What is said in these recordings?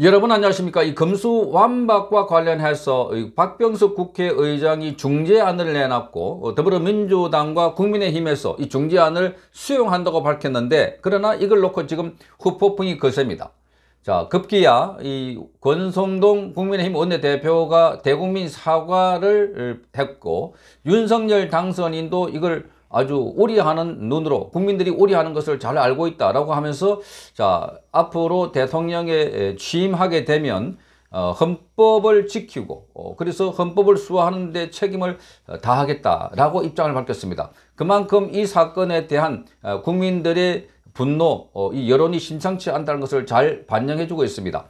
여러분 안녕하십니까 이 금수 완박과 관련해서 박병석 국회의장이 중재안을 내놨고 어, 더불어민주당과 국민의힘에서 이 중재안을 수용한다고 밝혔는데 그러나 이걸 놓고 지금 후폭풍이 거셉니다 자 급기야 이 권성동 국민의힘 원내대표가 대국민 사과를 어, 했고 윤석열 당선인도 이걸 아주 오리하는 눈으로 국민들이 오리하는 것을 잘 알고 있다라고 하면서 자 앞으로 대통령에 취임하게 되면 어, 헌법을 지키고 어, 그래서 헌법을 수호하는 데 책임을 어, 다하겠다라고 입장을 밝혔습니다. 그만큼 이 사건에 대한 어, 국민들의 분노, 어, 이 여론이 심상치 않다는 것을 잘 반영해주고 있습니다.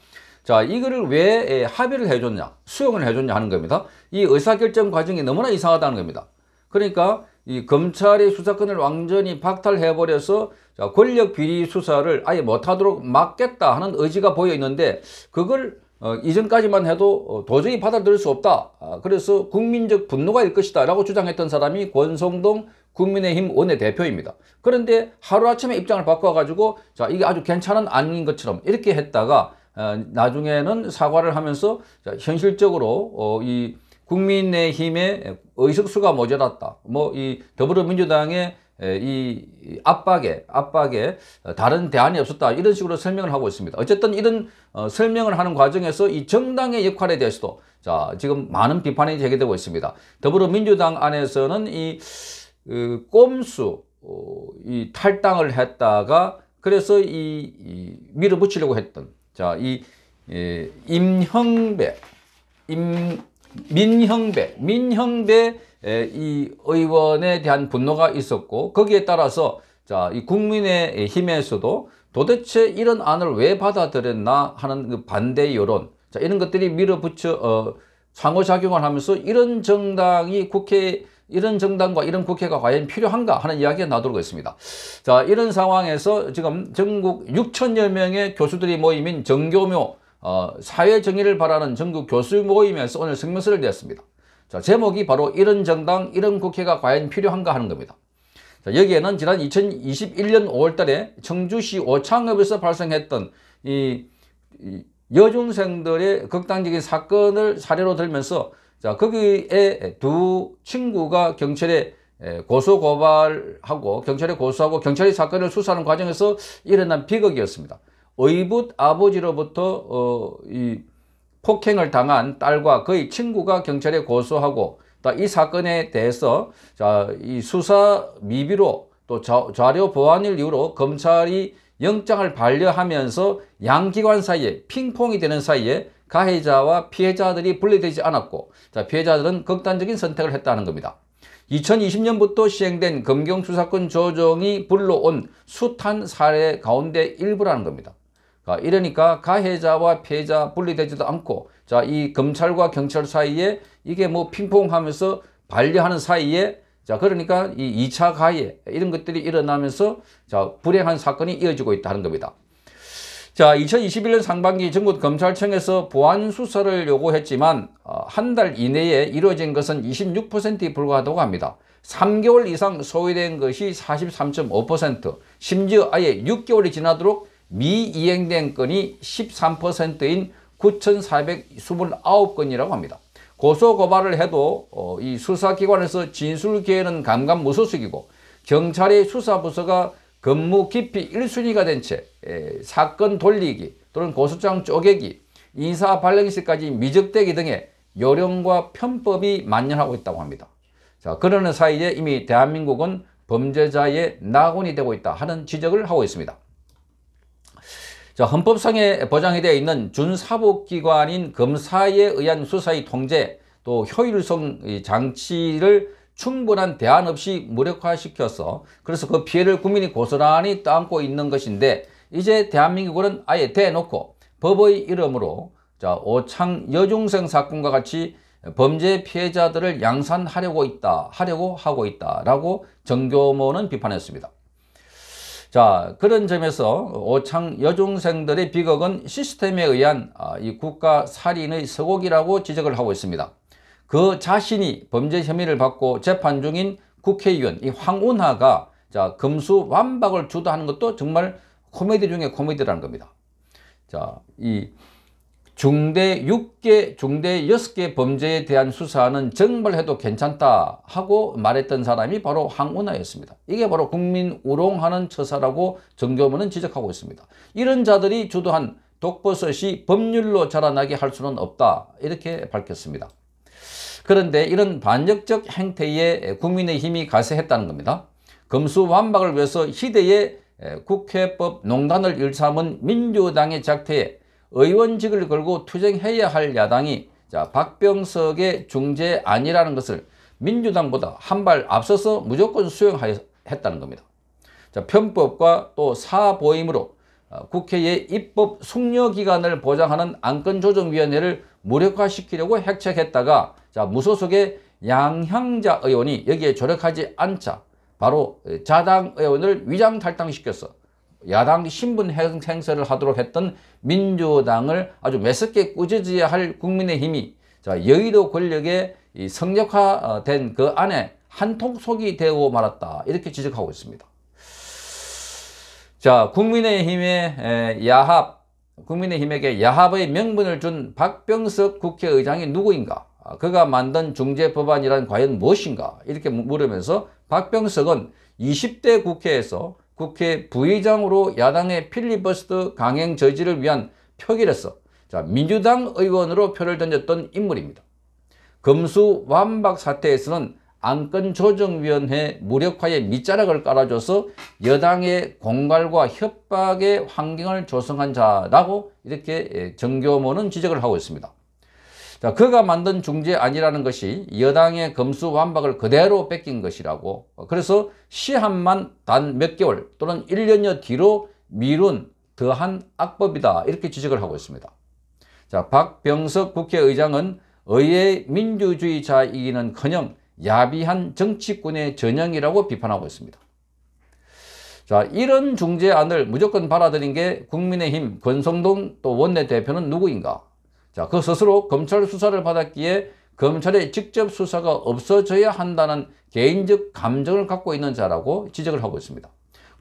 자, 이거를 왜 에, 합의를 해줬냐, 수용을 해줬냐 하는 겁니다. 이 의사결정 과정이 너무나 이상하다는 겁니다. 그러니까 이 검찰이 수사권을 완전히 박탈해버려서 권력 비리 수사를 아예 못하도록 막겠다 하는 의지가 보여 있는데 그걸 어, 이전까지만 해도 어, 도저히 받아들일 수 없다. 아, 그래서 국민적 분노가 일 것이다 라고 주장했던 사람이 권성동 국민의힘 원내대표입니다. 그런데 하루아침에 입장을 바꿔가지고 자 이게 아주 괜찮은 아닌 것처럼 이렇게 했다가 어, 나중에는 사과를 하면서 자, 현실적으로 어, 이 국민의힘의 의석수가 모자랐다. 뭐 이 더불어민주당의 이 압박에 압박에 다른 대안이 없었다 이런 식으로 설명을 하고 있습니다. 어쨌든 이런 어, 설명을 하는 과정에서 이 정당의 역할에 대해서도 자 지금 많은 비판이 제기되고 있습니다. 더불어민주당 안에서는 이 그 꼼수 어, 이 탈당을 했다가 그래서 이, 이 밀어붙이려고 했던 자 이 임형배 임 민형배, 민형배 이 의원에 대한 분노가 있었고 거기에 따라서 자, 이 국민의 힘에서도 도대체 이런 안을 왜 받아들였나 하는 그 반대 여론 자, 이런 것들이 밀어붙여 어, 상호작용을 하면서 이런 정당이 국회 이런 정당과 이런 국회가 과연 필요한가 하는 이야기가 나돌고 있습니다. 자, 이런 상황에서 지금 전국 6천여 명의 교수들이 모임인 정교묘 어, 사회 정의를 바라는 전국 교수 모임에서 오늘 성명서를 냈습니다. 자, 제목이 바로 이런 정당, 이런 국회가 과연 필요한가 하는 겁니다. 자, 여기에는 지난 2021년 5월 달에 청주시 오창읍에서 발생했던 이, 이 여중생들의 극단적인 사건을 사례로 들면서 자, 거기에 두 친구가 경찰에 고소 고발하고 경찰에 고소하고 경찰이 사건을 수사하는 과정에서 일어난 비극이었습니다. 의붓 아버지로부터 어, 이 폭행을 당한 딸과 그의 친구가 경찰에 고소하고 이 사건에 대해서 자, 이 수사 미비로 또 자료 보완일 이유로 검찰이 영장을 반려하면서 양기관 사이에 핑퐁이 되는 사이에 가해자와 피해자들이 분리되지 않았고 자, 피해자들은 극단적인 선택을 했다는 겁니다. 2020년부터 시행된 검경수사권 조정이 불러온 숱한 사례 가운데 일부라는 겁니다. 아, 이러니까 가해자와 피해자 분리되지도 않고 자이 검찰과 경찰 사이에 이게 뭐 핑퐁하면서 반려하는 사이에 자 그러니까 이 2차 가해 이런 것들이 일어나면서 자 불행한 사건이 이어지고 있다는 겁니다. 자 2021년 상반기 전국검찰청에서 보안 수사를 요구했지만 어, 한 달 이내에 이루어진 것은 26%에 불과하다고 합니다. 3개월 이상 소외된 것이 43.5% 심지어 아예 6개월이 지나도록 미이행된 건이 13%인 9,429건이라고 합니다. 고소고발을 해도 어, 이 수사기관에서 진술기에는 감감무소식이고 경찰의 수사부서가 근무 깊이 1순위가 된 채 사건 돌리기 또는 고소장 쪼개기, 인사 발령시까지 미적대기 등의 요령과 편법이 만연하고 있다고 합니다. 자, 그러는 사이에 이미 대한민국은 범죄자의 낙원이 되고 있다 하는 지적을 하고 있습니다. 자, 헌법상에 보장이 되어 있는 준사법기관인 검사에 의한 수사의 통제 또 효율성 장치를 충분한 대안 없이 무력화시켜서 그래서 그 피해를 국민이 고스란히 담고 있는 것인데 이제 대한민국은 아예 대놓고 법의 이름으로 자 오창 여중생 사건과 같이 범죄 피해자들을 양산하려고 있다 하려고 하고 있다라고 정교모는 비판했습니다. 자 그런 점에서 오창 여중생들의 비극은 시스템에 의한 아, 이 국가 살인의 서곡이라고 지적을 하고 있습니다. 그 자신이 범죄 혐의를 받고 재판 중인 국회의원 이 황운하가 자 금수 완박을 주도하는 것도 정말 코미디 중에 코미디라는 겁니다. 자이 중대 6개, 중대 6개 범죄에 대한 수사는 정벌 해도 괜찮다 하고 말했던 사람이 바로 항운하였습니다. 이게 바로 국민 우롱하는 처사라고 정교문은 지적하고 있습니다. 이런 자들이 주도한 독버섯이 법률로 자라나게 할 수는 없다 이렇게 밝혔습니다. 그런데 이런 반역적 행태에 국민의힘이 가세했다는 겁니다. 검수완박을 위해서 시대의 국회법 농단을 일삼은 민주당의 작태에 의원직을 걸고 투쟁해야 할 야당이 자 박병석의 중재 아니라는 것을 민주당보다 한 발 앞서서 무조건 수용했다는 겁니다. 자 편법과 또 사보임으로 어, 국회의 입법 숙려 기간을 보장하는 안건조정위원회를 무력화시키려고 핵책했다가 자 무소속의 양향자 의원이 여기에 조력하지 않자 바로 자당 의원을 위장 탈당시켰어. 야당 신분 행세를 하도록 했던 민주당을 아주 매섭게 꾸짖어야 할 국민의힘이 자, 여의도 권력에이 성역화된 그 안에 한통속이 되어 말았다 이렇게 지적하고 있습니다. 자 국민의힘의 야합 국민의힘에게 야합의 명분을 준 박병석 국회의장이 누구인가 아, 그가 만든 중재법안이란 과연 무엇인가 이렇게 물으면서 박병석은 20대 국회에서 국회 부의장으로 야당의 필리버스터 강행 저지를 위한 표결에서 자, 민주당 의원으로 표를 던졌던 인물입니다. 검수 완박 사태에서는 안건조정위원회 무력화에 밑자락을 깔아줘서 여당의 공갈과 협박의 환경을 조성한 자라고 이렇게 예, 정교모는 지적을 하고 있습니다. 자, 그가 만든 중재 아니라는 것이 여당의 검수 완박을 그대로 뺏긴 것이라고 그래서 시한만 단 몇 개월 또는 1년여 뒤로 미룬 더한 악법이다 이렇게 지적을 하고 있습니다. 자, 박병석 국회의장은 의회 민주주의자이기는커녕 야비한 정치꾼의 전형이라고 비판하고 있습니다. 자, 이런 중재안을 무조건 받아들인 게 국민의힘 권성동 또 원내대표는 누구인가? 자, 그 스스로 검찰 수사를 받았기에 검찰의 직접 수사가 없어져야 한다는 개인적 감정을 갖고 있는 자라고 지적을 하고 있습니다.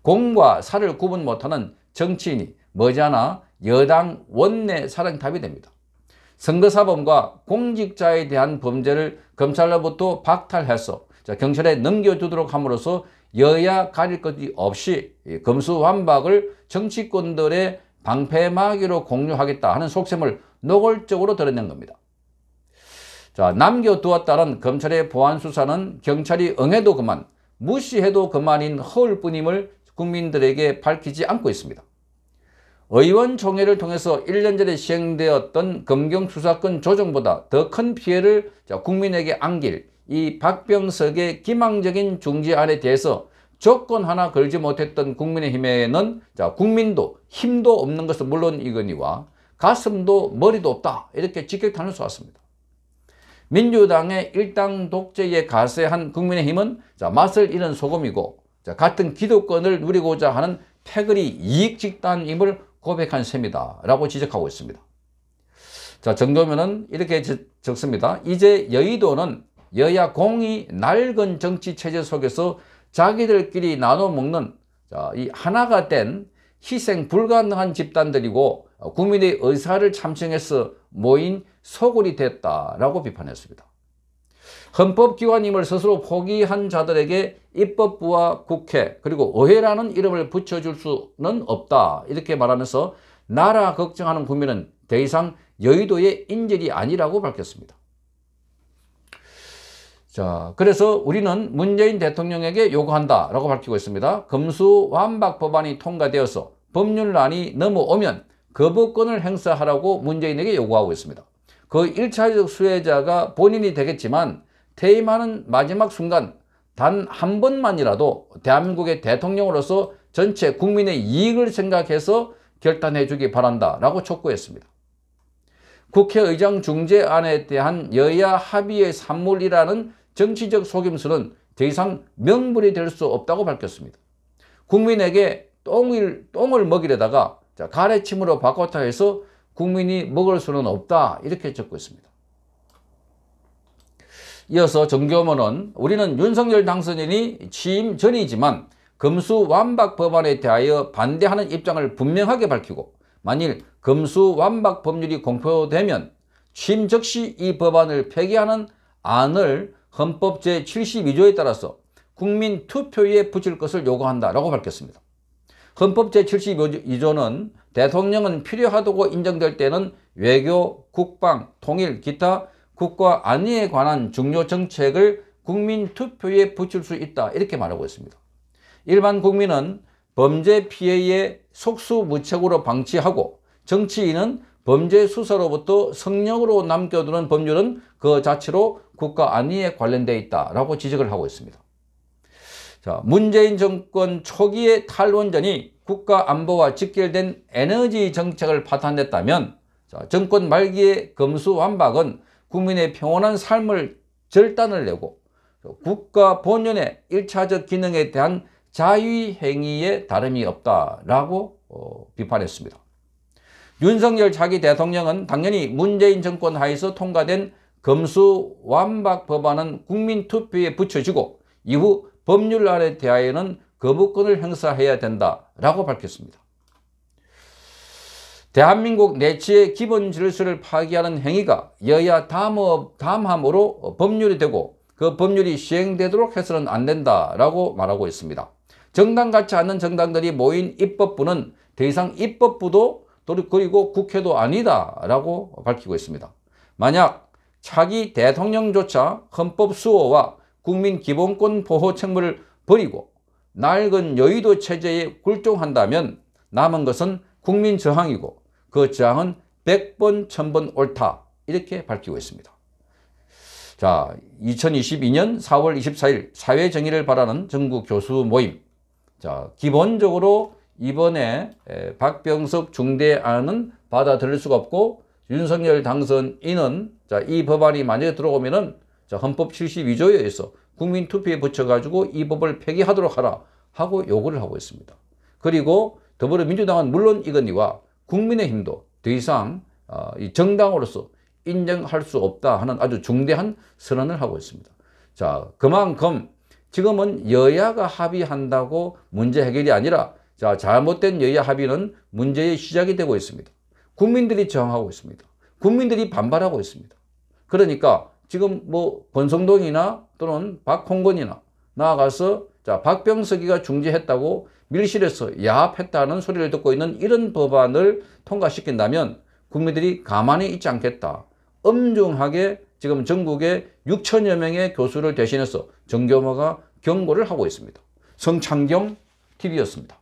공과 사를 구분 못하는 정치인이 머지않아 여당 원내 사령탑이 됩니다. 선거사범과 공직자에 대한 범죄를 검찰로부터 박탈해서 경찰에 넘겨주도록 함으로써 여야 가릴 것이 없이 검수완박을 정치권들의 방패막이로 공유하겠다 하는 속셈을 노골적으로 드러낸 겁니다. 자, 남겨두었다는 검찰의 보안 수사는 경찰이 응해도 그만, 무시해도 그만인 허울 뿐임을 국민들에게 밝히지 않고 있습니다. 의원총회를 통해서 1년 전에 시행되었던 검경수사권 조정보다 더 큰 피해를 국민에게 안길 이 박병석의 기망적인 중지안에 대해서 조건 하나 걸지 못했던 국민의힘에는 국민도 힘도 없는 것은 물론이거니와 가슴도 머리도 없다 이렇게 직격탄을 쏘았습니다. 민주당의 일당 독재에 가세한 국민의힘은 자, 맛을 잃은 소금이고 자, 같은 기득권을 누리고자 하는 패거리 이익집단임을 고백한 셈이다 라고 지적하고 있습니다. 자 정도면은 이렇게 적습니다. 이제 여의도는 여야 공이 낡은 정치체제 속에서 자기들끼리 나눠 먹는 자, 이 하나가 된 희생 불가능한 집단들이고 어, 국민의 의사를 참청해서 모인 소굴이 됐다라고 비판했습니다. 헌법기관임을 스스로 포기한 자들에게 입법부와 국회 그리고 의회라는 이름을 붙여줄 수는 없다 이렇게 말하면서 나라 걱정하는 국민은 더 이상 여의도의 인질이 아니라고 밝혔습니다. 자, 그래서 우리는 문재인 대통령에게 요구한다라고 밝히고 있습니다. 금수완박 법안이 통과되어서 법률안이 넘어오면 거부권을 행사하라고 문재인에게 요구하고 있습니다. 그 1차적 수혜자가 본인이 되겠지만 퇴임하는 마지막 순간 단 한 번만이라도 대한민국의 대통령으로서 전체 국민의 이익을 생각해서 결단해 주기 바란다 라고 촉구했습니다. 국회의장 중재안에 대한 여야 합의의 산물이라는 정치적 속임수는 더 이상 명분이 될 수 없다고 밝혔습니다. 국민에게 똥을, 똥을 먹이려다가 자, 가래침으로 바꿨다 해서 국민이 먹을 수는 없다 이렇게 적고 있습니다. 이어서 정교모는 우리는 윤석열 당선인이 취임 전이지만 금수 완박 법안에 대하여 반대하는 입장을 분명하게 밝히고 만일 금수 완박 법률이 공표되면 취임 즉시 이 법안을 폐기하는 안을 헌법 제72조에 따라서 국민 투표에 붙일 것을 요구한다라고 밝혔습니다. 헌법 제72조는 대통령은 필요하다고 인정될 때는 외교, 국방, 통일, 기타 국가 안위에 관한 중요 정책을 국민 투표에 붙일 수 있다 이렇게 말하고 있습니다. 일반 국민은 범죄 피해의 속수무책으로 방치하고 정치인은 범죄 수사로부터 성령으로 남겨두는 법률은 그 자체로 국가 안위에 관련돼 있다라고 지적을 하고 있습니다. 자, 문재인 정권 초기의 탈원전이 국가 안보와 직결된 에너지 정책을 파탄냈다면 자, 정권 말기의 검수완박은 국민의 평온한 삶을 절단을 내고 국가 본연의 1차적 기능에 대한 자유행위에 다름이 없다라고 어, 비판했습니다. 윤석열 자기 대통령은 당연히 문재인 정권 하에서 통과된 검수완박 법안은 국민투표에 붙여지고 이후 법률 아래 대하여는 거부권을 행사해야 된다라고 밝혔습니다. 대한민국 내치의 기본 질서를 파기하는 행위가 여야 담업, 담함으로 법률이 되고 그 법률이 시행되도록 해서는 안 된다라고 말하고 있습니다. 정당 같지 않는 정당들이 모인 입법부는 더 이상 입법부도 그리고 국회도 아니다라고 밝히고 있습니다. 만약 차기 대통령조차 헌법 수호와 국민 기본권 보호 책무를 버리고 낡은 여의도 체제에 굴종한다면 남은 것은 국민 저항이고 그 저항은 100번, 1000번 옳다 이렇게 밝히고 있습니다. 자, 2022년 4월 24일 사회정의를 바라는 전국교수 모임 자, 기본적으로 이번에 박병석 중대안은 받아들일 수가 없고 윤석열 당선인은 자, 이 법안이 만약에 들어오면은 자, 헌법 72조에 서 국민투표에 붙여가지고 이 법을 폐기하도록 하라 하고 요구를 하고 있습니다. 그리고 더불어민주당은 물론 이건니와 국민의힘도 더 이상 어, 이 정당으로서 인정할 수 없다 하는 아주 중대한 선언을 하고 있습니다. 자, 그만큼 지금은 여야가 합의한다고 문제 해결이 아니라 자, 잘못된 여야 합의는 문제의 시작이 되고 있습니다. 국민들이 저항하고 있습니다. 국민들이 반발하고 있습니다. 그러니까 지금 뭐 권성동이나 또는 박홍건이나 나아가서 자 박병석이가 중재했다고 밀실에서 야합했다는 소리를 듣고 있는 이런 법안을 통과시킨다면 국민들이 가만히 있지 않겠다. 엄중하게 지금 전국에 6천여 명의 교수를 대신해서 정교모가 경고를 하고 있습니다. 성창경 TV였습니다.